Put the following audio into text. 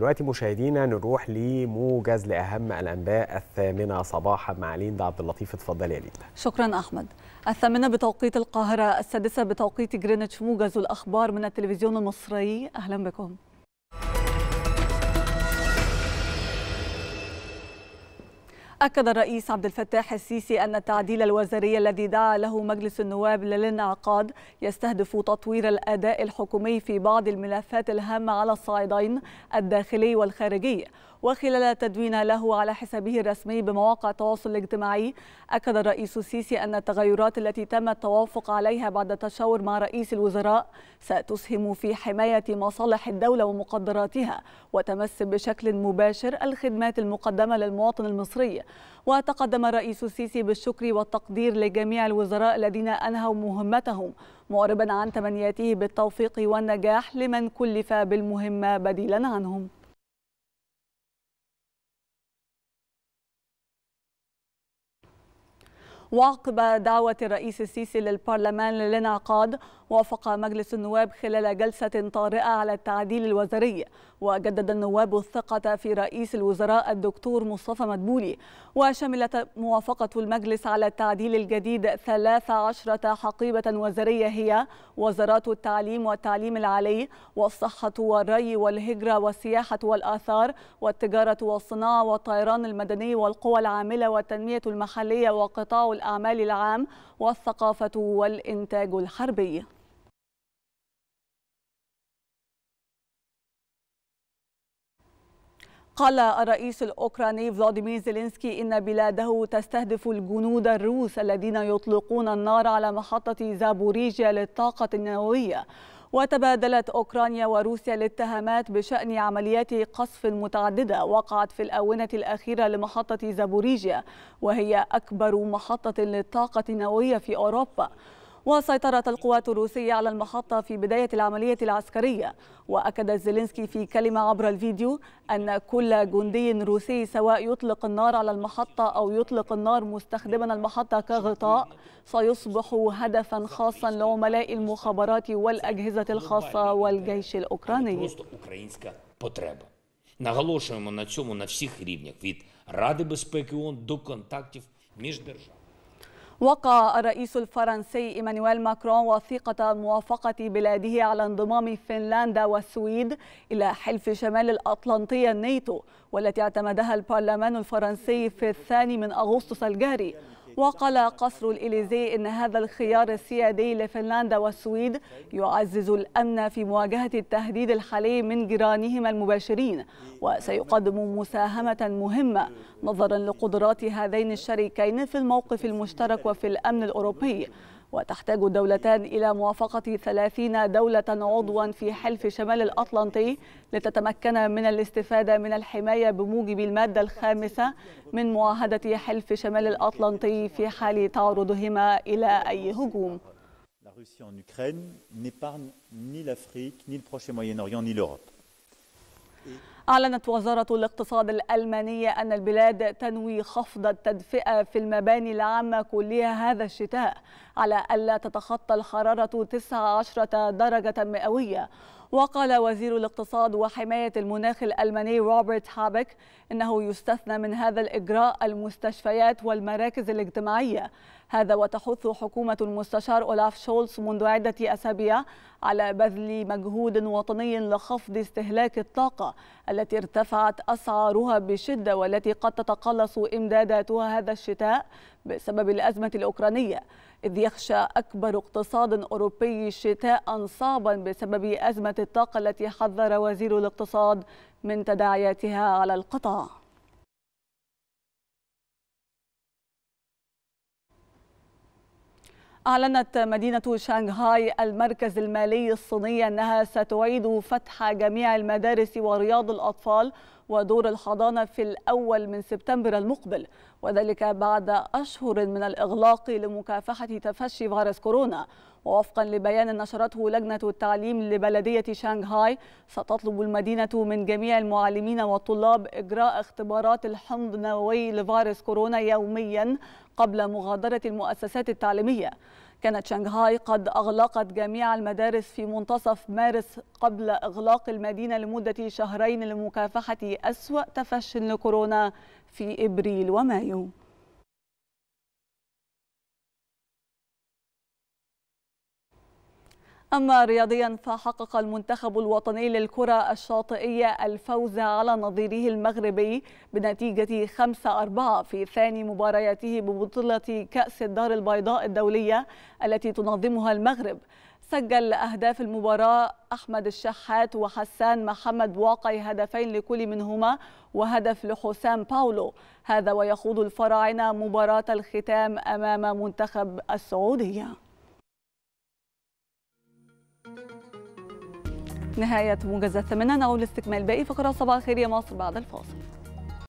دلوقتي مشاهدينا نروح لموجز لاهم الانباء الثامنه صباحا مع ليندا عبد اللطيف اتفضلي يا ليندا. شكرا احمد. الثامنه بتوقيت القاهره، السادسه بتوقيت جرينتش موجز الاخبار من التلفزيون المصري، اهلا بكم. أكد الرئيس عبد الفتاح السيسي أن التعديل الوزاري الذي دعا له مجلس النواب للانعقاد يستهدف تطوير الأداء الحكومي في بعض الملفات الهامة على الصعيدين الداخلي والخارجي وخلال تدوين له على حسابه الرسمي بمواقع التواصل الاجتماعي أكد الرئيس السيسي أن التغيرات التي تم التوافق عليها بعد التشاور مع رئيس الوزراء ستسهم في حماية مصالح الدولة ومقدراتها وتمس بشكل مباشر الخدمات المقدمة للمواطن المصري وتقدم الرئيس السيسي بالشكر والتقدير لجميع الوزراء الذين أنهوا مهمتهم معربا عن تمنياته بالتوفيق والنجاح لمن كلف بالمهمة بديلا عنهم وعقب دعوة الرئيس السيسي للبرلمان للانعقاد وافق مجلس النواب خلال جلسة طارئة على التعديل الوزاري وجدد النواب الثقة في رئيس الوزراء الدكتور مصطفى مدبولي وشملت موافقة المجلس على التعديل الجديد 13 حقيبة وزارية هي وزارات التعليم والتعليم العالي والصحة والري والهجرة والسياحة والآثار والتجارة والصناعة والطيران المدني والقوى العاملة والتنمية المحلية وقطاع الأعمال العام والثقافة والإنتاج الحربي قال الرئيس الأوكراني فلاديمير زيلينسكي إن بلاده تستهدف الجنود الروس الذين يطلقون النار على محطة زابوريجيا للطاقة النووية وتبادلت أوكرانيا وروسيا الاتهامات بشأن عمليات قصف متعددة وقعت في الآونة الأخيرة لمحطة زابوريجيا وهي أكبر محطة للطاقة النووية في أوروبا وسيطرت القوات الروسية على المحطة في بداية العملية العسكرية وأكد زيلينسكي في كلمة عبر الفيديو أن كل جندي روسي سواء يطلق النار على المحطة أو يطلق النار مستخدما المحطة كغطاء سيصبح هدفا خاصا لعملاء المخابرات والأجهزة الخاصة والجيش الأوكراني Наголошуємо на цьому на всіх рівнях від Ради безпеки ООН до контактів між державами. وقع الرئيس الفرنسي إيمانويل ماكرون وثيقة موافقة بلاده على انضمام فنلندا والسويد إلى حلف شمال الأطلنطي الناتو والتي اعتمدها البرلمان الفرنسي في الثاني من أغسطس الجاري وقال قصر الإليزي إن هذا الخيار السيادي لفنلندا والسويد يعزز الأمن في مواجهة التهديد الحالي من جيرانهما المباشرين وسيقدم مساهمة مهمة نظرا لقدرات هذين الشريكين في الموقف المشترك وفي الأمن الأوروبي وتحتاج الدولتان إلى موافقة 30 دولة عضوا في حلف شمال الأطلنطي لتتمكنا من الاستفادة من الحماية بموجب المادة الخامسة من معاهدة حلف شمال الأطلنطي في حال تعرضهما إلى أي هجوم. ni l'Afrique, ni le Proche orient ni l'Europe. أعلنت وزارة الاقتصاد الألمانية أن البلاد تنوي خفض التدفئة في المباني العامة كلها هذا الشتاء على ألا تتخطى الحرارة 19 درجة مئوية وقال وزير الاقتصاد وحماية المناخ الألماني روبرت هابك إنه يستثنى من هذا الإجراء المستشفيات والمراكز الاجتماعية هذا وتحث حكومة المستشار أولاف شولز منذ عدة أسابيع على بذل مجهود وطني لخفض استهلاك الطاقة التي ارتفعت أسعارها بشدة والتي قد تتقلص إمداداتها هذا الشتاء بسبب الأزمة الأوكرانية إذ يخشى أكبر اقتصاد أوروبي شتاء صعبا بسبب أزمة الطاقة التي حذر وزير الاقتصاد من تداعياتها على القطاع أعلنت مدينة شانغهاي المركز المالي الصيني أنها ستعيد فتح جميع المدارس ورياض الأطفال ودور الحضانة في الأول من سبتمبر المقبل وذلك بعد أشهر من الإغلاق لمكافحة تفشي فيروس كورونا ووفقا لبيان نشرته لجنة التعليم لبلدية شانغهاي ستطلب المدينة من جميع المعلمين والطلاب إجراء اختبارات الحمض النووي لفيروس كورونا يوميا قبل مغادرة المؤسسات التعليمية كانت شنغهاي قد أغلقت جميع المدارس في منتصف مارس قبل إغلاق المدينة لمدة شهرين لمكافحة أسوأ تفشي لكورونا في إبريل ومايو أما رياضيا فحقق المنتخب الوطني للكرة الشاطئية الفوز على نظيره المغربي بنتيجة 5-4 في ثاني مبارياته ببطولة كأس الدار البيضاء الدولية التي تنظمها المغرب سجل أهداف المباراة أحمد الشحات وحسان محمد واقي هدفين لكل منهما وهدف لحسام باولو هذا ويخوض الفراعنة مباراة الختام أمام منتخب السعودية نهاية موجز الثمانية نعود لاستكمال باقي فقرات صباح الخير يا مصر بعد الفاصل